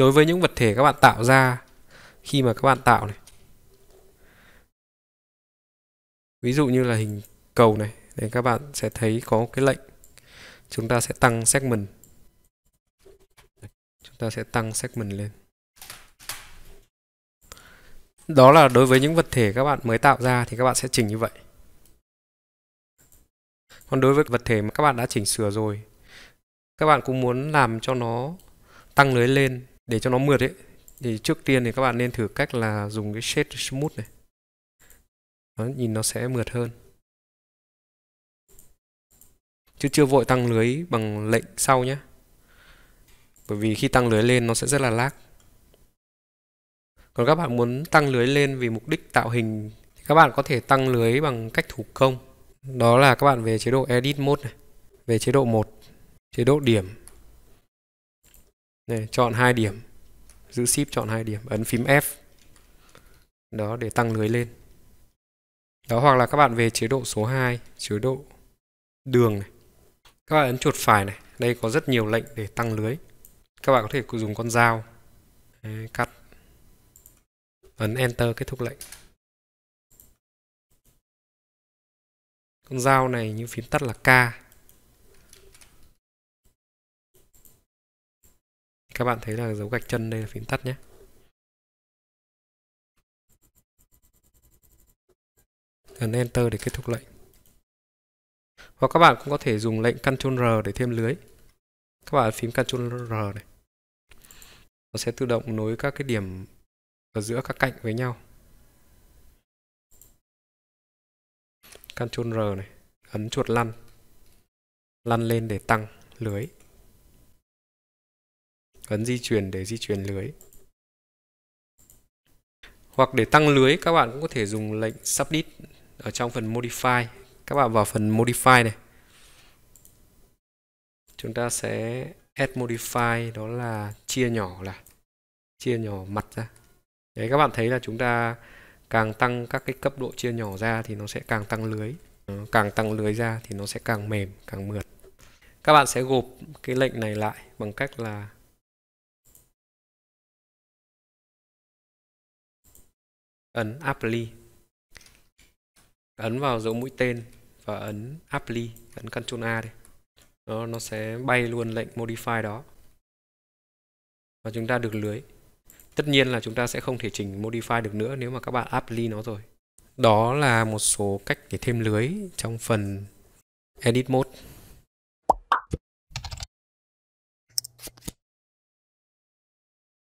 đối với những vật thể các bạn tạo ra khi mà các bạn tạo này ví dụ như là hình cầu này thì các bạn sẽ thấy có cái lệnh chúng ta sẽ tăng segment chúng ta sẽ tăng segment lên đó là đối với những vật thể các bạn mới tạo ra thì các bạn sẽ chỉnh như vậy còn đối với vật thể mà các bạn đã chỉnh sửa rồi các bạn cũng muốn làm cho nó tăng lưới lên để cho nó mượt ấy thì trước tiên thì các bạn nên thử cách là dùng cái shade smooth này đó, nhìn nó sẽ mượt hơn chứ chưa vội tăng lưới bằng lệnh sau nhé bởi vì khi tăng lưới lên nó sẽ rất là lag còn các bạn muốn tăng lưới lên vì mục đích tạo hình thì các bạn có thể tăng lưới bằng cách thủ công đó là các bạn về chế độ edit mode này về chế độ 1 chế độ điểm này chọn hai điểm giữ ship chọn hai điểm ấn phím F đó để tăng lưới lên đó hoặc là các bạn về chế độ số 2 chế độ đường này các bạn ấn chuột phải này đây có rất nhiều lệnh để tăng lưới các bạn có thể dùng con dao Đấy, cắt ấn enter kết thúc lệnh con dao này như phím tắt là K các bạn thấy là dấu gạch chân đây là phím tắt nhé ấn enter để kết thúc lệnh và các bạn cũng có thể dùng lệnh Ctrl R để thêm lưới các bạn phím Ctrl R này nó sẽ tự động nối các cái điểm ở giữa các cạnh với nhau Ctrl R này ấn chuột lăn lăn lên để tăng lưới Ấn di chuyển để di chuyển lưới. Hoặc để tăng lưới các bạn cũng có thể dùng lệnh subnet ở trong phần modify. Các bạn vào phần modify này. Chúng ta sẽ add modify đó là chia nhỏ là chia nhỏ mặt ra. Đấy các bạn thấy là chúng ta càng tăng các cái cấp độ chia nhỏ ra thì nó sẽ càng tăng lưới. Ờ, càng tăng lưới ra thì nó sẽ càng mềm, càng mượt. Các bạn sẽ gộp cái lệnh này lại bằng cách là ấn apply ấn vào dấu mũi tên và ấn apply ấn Ctrl A đi nó nó sẽ bay luôn lệnh modify đó và chúng ta được lưới tất nhiên là chúng ta sẽ không thể chỉnh modify được nữa nếu mà các bạn apply nó rồi đó là một số cách để thêm lưới trong phần edit mode